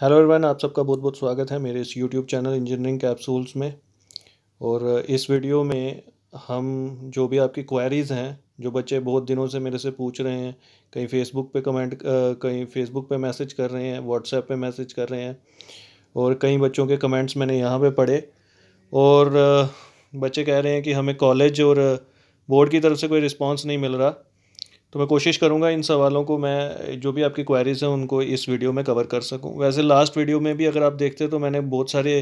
hello everyone आप सबका बहुत बहुत स्वागत है मेरे इस यूट्यूब चैनल इंजीनियरिंग कैप्सूल्स में और uh, इस वीडियो में हम जो भी आपकी क्वेरीज़ हैं जो बच्चे बहुत दिनों से मेरे से पूछ रहे हैं कहीं फेसबुक पे कमेंट uh, कहीं फेसबुक पे मैसेज कर रहे हैं व्हाट्सएप पे मैसेज कर रहे हैं और कई बच्चों के कमेंट्स मैंने यहाँ पर पढ़े और uh, बच्चे कह रहे हैं कि हमें कॉलेज और बोर्ड की तरफ से कोई रिस्पॉन्स नहीं मिल रहा तो मैं कोशिश करूँगा इन सवालों को मैं जो भी आपकी क्वारीज़ हैं उनको इस वीडियो में कवर कर सकूँ वैसे लास्ट वीडियो में भी अगर आप देखते तो मैंने बहुत सारे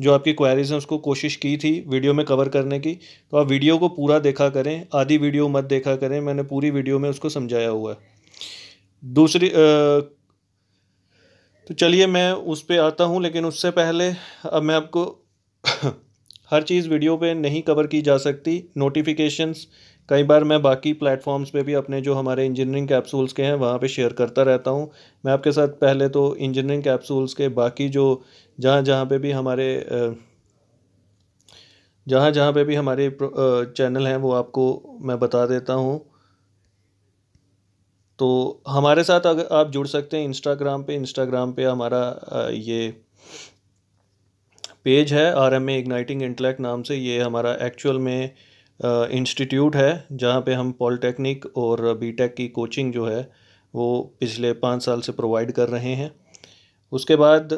जो आपकी क्वारीज़ हैं उसको कोशिश की थी वीडियो में कवर करने की तो आप वीडियो को पूरा देखा करें आधी वीडियो मत देखा करें मैंने पूरी वीडियो में उसको समझाया हुआ है दूसरी आ, तो चलिए मैं उस पर आता हूँ लेकिन उससे पहले अब मैं आपको हर चीज़ वीडियो पे नहीं कवर की जा सकती नोटिफिकेशंस कई बार मैं बाकी प्लेटफॉर्म्स पे भी अपने जो हमारे इंजीनियरिंग कैप्सूल्स के हैं वहाँ पे शेयर करता रहता हूँ मैं आपके साथ पहले तो इंजीनियरिंग कैप्सूल्स के बाकी जो जहाँ जहाँ पे भी हमारे जहाँ जहाँ पे भी हमारे चैनल हैं वो आपको मैं बता देता हूँ तो हमारे साथ अगर आप जुड़ सकते हैं इंस्टाग्राम पे इंस्टाग्राम पे हमारा ये पेज है आर एम ए इग्नाइटिंग नाम से ये हमारा एक्चुअल में इंस्टीट्यूट है जहाँ पे हम पॉलिटेक्निक और बीटेक की कोचिंग जो है वो पिछले पाँच साल से प्रोवाइड कर रहे हैं उसके बाद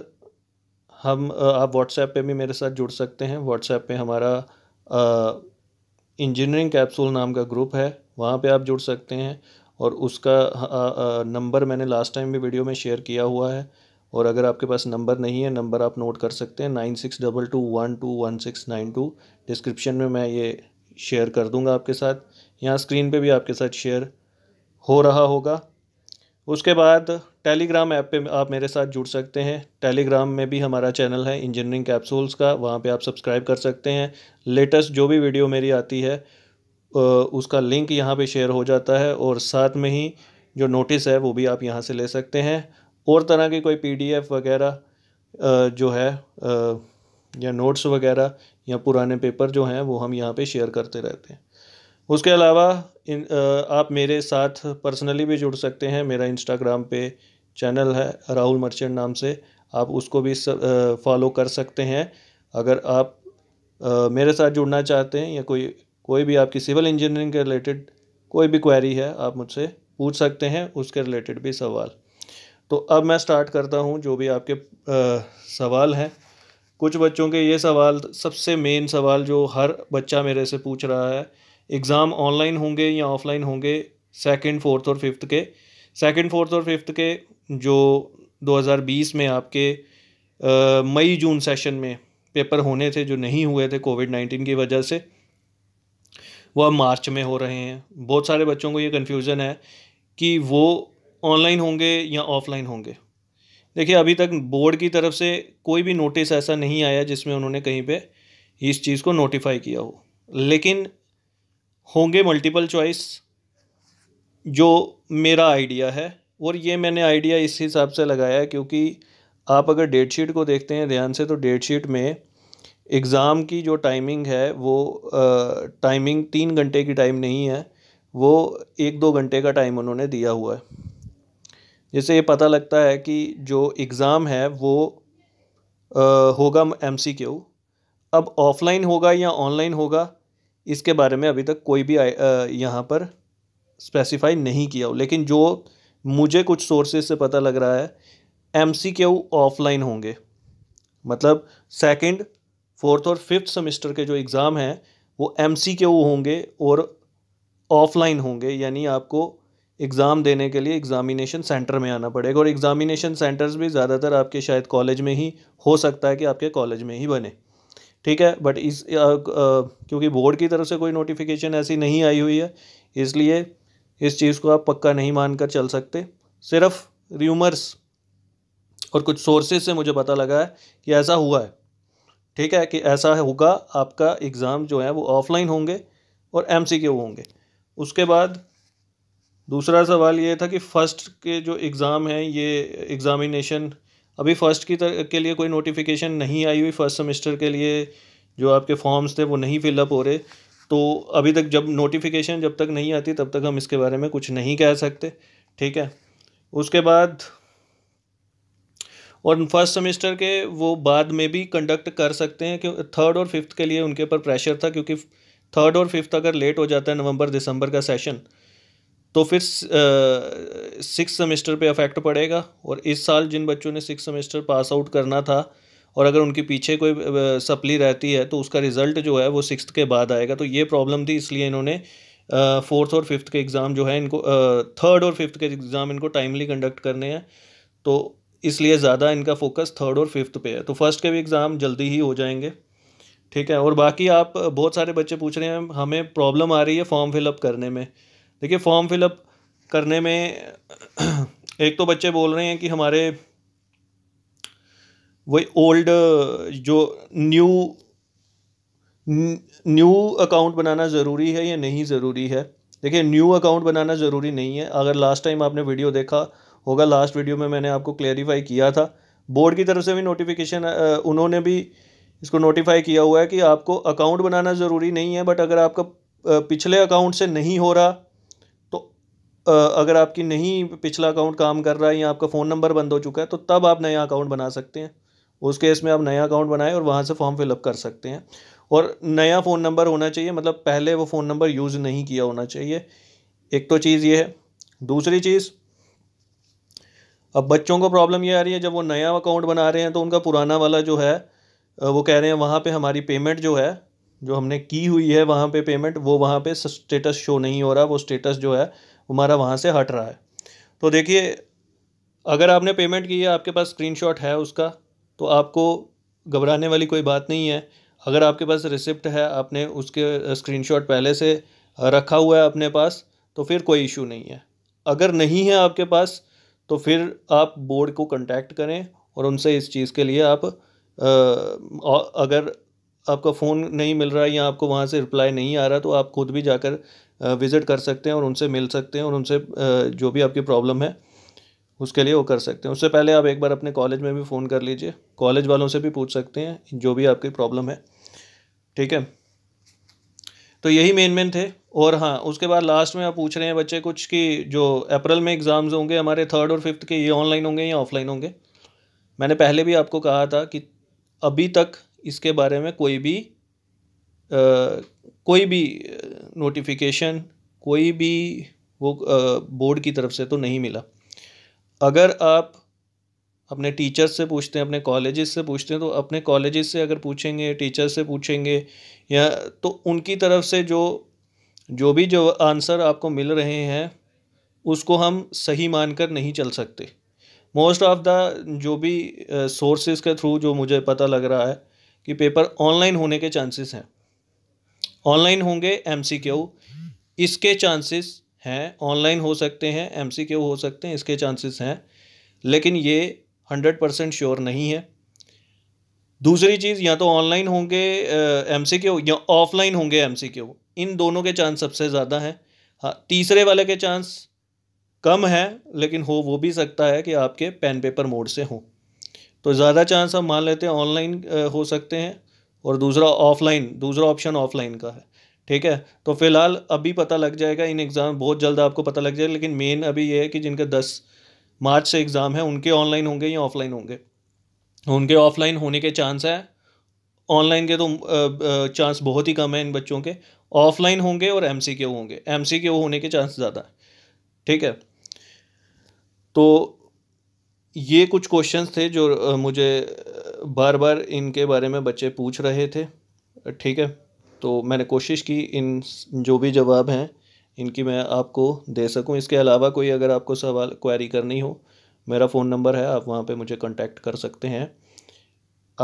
हम आप व्हाट्सएप पे भी मेरे साथ जुड़ सकते हैं व्हाट्सएप पे हमारा इंजीनियरिंग कैप्सूल नाम का ग्रुप है वहाँ पे आप जुड़ सकते हैं और उसका नंबर मैंने लास्ट टाइम भी वीडियो में शेयर किया हुआ है और अगर आपके पास नंबर नहीं है नंबर आप नोट कर सकते हैं nine six double two one two one six nine two description में मैं ये शेयर कर दूंगा आपके साथ यहाँ स्क्रीन पे भी आपके साथ शेयर हो रहा होगा उसके बाद टेलीग्राम ऐप पे आप मेरे साथ जुड़ सकते हैं टेलीग्राम में भी हमारा चैनल है इंजीनियरिंग कैप्सूल्स का वहाँ पे आप सब्सक्राइब कर सकते हैं लेटेस्ट जो भी वीडियो मेरी आती है उसका लिंक यहाँ पे शेयर हो जाता है और साथ में ही जो नोटिस है वो भी आप यहाँ से ले सकते हैं और तरह की कोई पी वगैरह जो है या नोट्स वगैरह या पुराने पेपर जो हैं वो हम यहाँ पे शेयर करते रहते हैं उसके अलावा इन आप मेरे साथ पर्सनली भी जुड़ सकते हैं मेरा इंस्टाग्राम पे चैनल है राहुल मर्चेंट नाम से आप उसको भी फॉलो कर सकते हैं अगर आप मेरे साथ जुड़ना चाहते हैं या कोई कोई भी आपकी सिविल इंजीनियरिंग के रिलेटेड कोई भी क्वेरी है आप मुझसे पूछ सकते हैं उसके रिलेटेड भी सवाल तो अब मैं स्टार्ट करता हूँ जो भी आपके आ, सवाल हैं कुछ बच्चों के ये सवाल सबसे मेन सवाल जो हर बच्चा मेरे से पूछ रहा है एग्ज़ाम ऑनलाइन होंगे या ऑफलाइन होंगे सेकंड फोर्थ और फिफ्थ के सेकंड फोर्थ और फिफ्थ के जो 2020 में आपके मई जून सेशन में पेपर होने थे जो नहीं हुए थे कोविड नाइन्टीन की वजह से वो अब मार्च में हो रहे हैं बहुत सारे बच्चों को ये कन्फ्यूज़न है कि वो ऑनलाइन होंगे या ऑफलाइन होंगे देखिए अभी तक बोर्ड की तरफ से कोई भी नोटिस ऐसा नहीं आया जिसमें उन्होंने कहीं पे इस चीज़ को नोटिफाई किया हो लेकिन होंगे मल्टीपल चॉइस जो मेरा आइडिया है और ये मैंने आइडिया इस हिसाब से लगाया है क्योंकि आप अगर डेट शीट को देखते हैं ध्यान से तो डेट शीट में एग्ज़ाम की जो टाइमिंग है वो आ, टाइमिंग तीन घंटे की टाइम नहीं है वो एक दो घंटे का टाइम उन्होंने दिया हुआ है जैसे ये पता लगता है कि जो एग्ज़ाम है वो आ, होगा एम सी क्यू अब ऑफ़लाइन होगा या ऑनलाइन होगा इसके बारे में अभी तक कोई भी यहाँ पर स्पेसिफाई नहीं किया हो लेकिन जो मुझे कुछ सोर्सेज से पता लग रहा है एम सी ऑफ़लाइन होंगे मतलब सेकंड फोर्थ और फिफ्थ सेमेस्टर के जो एग्ज़ाम हैं वो एम सी होंगे और ऑफ़लाइन होंगे यानी आपको एग्ज़ाम देने के लिए एग्ज़ामिनेशन सेंटर में आना पड़ेगा और एग्ज़ामिनेशन सेंटर्स भी ज़्यादातर आपके शायद कॉलेज में ही हो सकता है कि आपके कॉलेज में ही बने ठीक है बट इस आ, आ, क्योंकि बोर्ड की तरफ से कोई नोटिफिकेशन ऐसी नहीं आई हुई है इसलिए इस चीज़ को आप पक्का नहीं मानकर चल सकते सिर्फ र्यूमर्स और कुछ सोर्सेज से मुझे पता लगा है कि ऐसा हुआ है ठीक है कि ऐसा होगा आपका एग्ज़ाम जो है वो ऑफलाइन होंगे और एम होंगे उसके बाद दूसरा सवाल ये था कि फ़र्स्ट के जो एग्ज़ाम हैं ये एग्ज़ामिनेशन अभी फ़र्स्ट की के लिए कोई नोटिफिकेशन नहीं आई हुई फ़र्स्ट सेमेस्टर के लिए जो आपके फॉर्म्स थे वो नहीं फिलअप हो रहे तो अभी तक जब नोटिफिकेशन जब तक नहीं आती तब तक हम इसके बारे में कुछ नहीं कह सकते ठीक है उसके बाद और फर्स्ट सेमेस्टर के वो बाद में भी कंडक्ट कर सकते हैं क्यों थर्ड और फिफ्थ के लिए उनके ऊपर प्रेशर था क्योंकि थर्ड और फिफ्थ अगर लेट हो जाता है नवंबर दिसंबर का सेशन तो फिर सिक्स सेमेस्टर पे अफेक्ट पड़ेगा और इस साल जिन बच्चों ने सिक्स सेमेस्टर पास आउट करना था और अगर उनके पीछे कोई सप्ली रहती है तो उसका रिज़ल्ट जो है वो सिक्स के बाद आएगा तो ये प्रॉब्लम थी इसलिए इन्होंने फोर्थ और फिफ्थ के एग्ज़ाम जो है इनको थर्ड और फिफ्थ के एग्ज़ाम इनको टाइमली कंडक्ट करने हैं तो इसलिए ज़्यादा इनका फोकस थर्ड और फिफ्थ पे है तो फर्स्ट के भी एग्ज़ाम जल्दी ही हो जाएंगे ठीक है और बाकी आप बहुत सारे बच्चे पूछ रहे हैं हमें प्रॉब्लम आ रही है फॉर्म फिलअप करने में देखिए फॉर्म फिलअप करने में एक तो बच्चे बोल रहे हैं कि हमारे वही ओल्ड जो न्यू न्यू अकाउंट बनाना ज़रूरी है या नहीं ज़रूरी है देखिए न्यू अकाउंट बनाना ज़रूरी नहीं है अगर लास्ट टाइम आपने वीडियो देखा होगा लास्ट वीडियो में मैंने आपको क्लैरिफाई किया था बोर्ड की तरफ से भी नोटिफिकेशन उन्होंने भी इसको नोटिफाई किया हुआ है कि आपको अकाउंट बनाना ज़रूरी नहीं है बट अगर आपका पिछले अकाउंट से नहीं हो रहा अगर आपकी नहीं पिछला अकाउंट काम कर रहा है या आपका फ़ोन नंबर बंद हो चुका है तो तब आप नया अकाउंट बना सकते हैं उस केस में आप नया अकाउंट बनाएं और वहाँ से फॉर्म फिलअप कर सकते हैं और नया फ़ोन नंबर होना चाहिए मतलब पहले वो फ़ोन नंबर यूज़ नहीं किया होना चाहिए एक तो चीज़ ये है दूसरी चीज़ अब बच्चों को प्रॉब्लम ये आ रही है जब वो नया अकाउंट बना रहे हैं तो उनका पुराना वाला जो है वो कह रहे हैं वहाँ पे हमारी पेमेंट जो है जो हमने की हुई है वहाँ पे पेमेंट वो वहाँ पे स्टेटस शो नहीं हो रहा वो स्टेटस जो है हमारा वहाँ से हट रहा है तो देखिए अगर आपने पेमेंट की है आपके पास स्क्रीनशॉट है उसका तो आपको घबराने वाली कोई बात नहीं है अगर आपके पास रिसिप्ट है आपने उसके स्क्रीनशॉट पहले से रखा हुआ है अपने पास तो फिर कोई इशू नहीं है अगर नहीं है आपके पास तो फिर आप बोर्ड को कांटेक्ट करें और उनसे इस चीज़ के लिए आप अगर आपका फ़ोन नहीं मिल रहा है या आपको वहाँ से रिप्लाई नहीं आ रहा तो आप खुद भी जाकर विज़िट कर सकते हैं और उनसे मिल सकते हैं और उनसे जो भी आपकी प्रॉब्लम है उसके लिए वो कर सकते हैं उससे पहले आप एक बार अपने कॉलेज में भी फ़ोन कर लीजिए कॉलेज वालों से भी पूछ सकते हैं जो भी आपकी प्रॉब्लम है ठीक है तो यही मेन मेन थे और हाँ उसके बाद लास्ट में आप पूछ रहे हैं बच्चे कुछ कि जो अप्रैल में एग्ज़ाम्स होंगे हमारे थर्ड और फिफ्थ के ये ऑनलाइन होंगे या ऑफलाइन होंगे मैंने पहले भी आपको कहा था कि अभी तक इसके बारे में कोई भी आ, कोई भी नोटिफिकेशन कोई भी वो बोर्ड की तरफ से तो नहीं मिला अगर आप अपने टीचर्स से पूछते हैं अपने कॉलेजेस से पूछते हैं तो अपने कॉलेजेस से अगर पूछेंगे टीचर्स से पूछेंगे या तो उनकी तरफ से जो जो भी जो आंसर आपको मिल रहे हैं उसको हम सही मानकर नहीं चल सकते मोस्ट ऑफ द जो भी सोर्सेज के थ्रू जो मुझे पता लग रहा है कि पेपर ऑनलाइन होने के चांसेस हैं ऑनलाइन होंगे एमसीक्यू इसके चांसेस हैं ऑनलाइन हो सकते हैं एमसीक्यू हो सकते हैं इसके चांसेस हैं लेकिन ये हंड्रेड परसेंट श्योर नहीं है दूसरी चीज़ या तो ऑनलाइन होंगे एम सी क्यू या ऑफलाइन होंगे एम सी क्यू इन दोनों के चांस सबसे ज़्यादा हैं हाँ तीसरे वाले के चांस कम हैं लेकिन हो वो भी सकता है कि आपके पेन पेपर मोड से हों तो ज़्यादा चांस हम मान लेते हैं ऑनलाइन हो सकते हैं और दूसरा ऑफलाइन दूसरा ऑप्शन ऑफलाइन का है ठीक है तो फ़िलहाल अभी पता लग जाएगा इन एग्ज़ाम बहुत जल्द आपको पता लग जाएगा लेकिन मेन अभी ये है कि जिनका दस मार्च से एग्ज़ाम है उनके ऑनलाइन होंगे या ऑफलाइन होंगे उनके ऑफलाइन होने के चांस हैं ऑनलाइन के तो चांस बहुत ही कम है इन बच्चों के ऑफलाइन होंगे और एम होंगे एम होने के चांस ज़्यादा है ठीक है तो ये कुछ क्वेश्चंस थे जो मुझे बार बार इनके बारे में बच्चे पूछ रहे थे ठीक है तो मैंने कोशिश की इन जो भी जवाब हैं इनकी मैं आपको दे सकूं इसके अलावा कोई अगर आपको सवाल क्वेरी करनी हो मेरा फ़ोन नंबर है आप वहाँ पे मुझे कांटेक्ट कर सकते हैं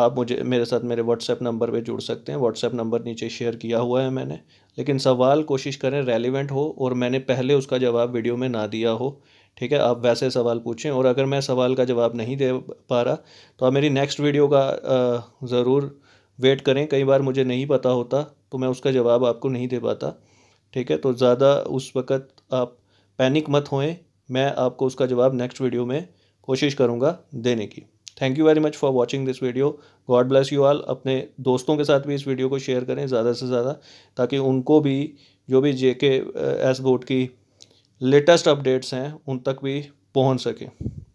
आप मुझे मेरे साथ मेरे व्हाट्सएप नंबर पे जुड़ सकते हैं व्हाट्सएप नंबर नीचे शेयर किया हुआ है मैंने लेकिन सवाल कोशिश करें रेलिवेंट हो और मैंने पहले उसका जवाब वीडियो में ना दिया हो ठीक है आप वैसे सवाल पूछें और अगर मैं सवाल का जवाब नहीं दे पा रहा तो आप मेरी नेक्स्ट वीडियो का ज़रूर वेट करें कई बार मुझे नहीं पता होता तो मैं उसका जवाब आपको नहीं दे पाता ठीक है तो ज़्यादा उस वक़्त आप पैनिक मत होएं मैं आपको उसका जवाब नेक्स्ट वीडियो में कोशिश करूँगा देने की thank you very much for watching this video God bless you all अपने दोस्तों के साथ भी इस वीडियो को शेयर करें ज़्यादा से ज़्यादा ताकि उनको भी जो भी जे के एस बोर्ड की लेटेस्ट अपडेट्स हैं उन तक भी पहुँच सके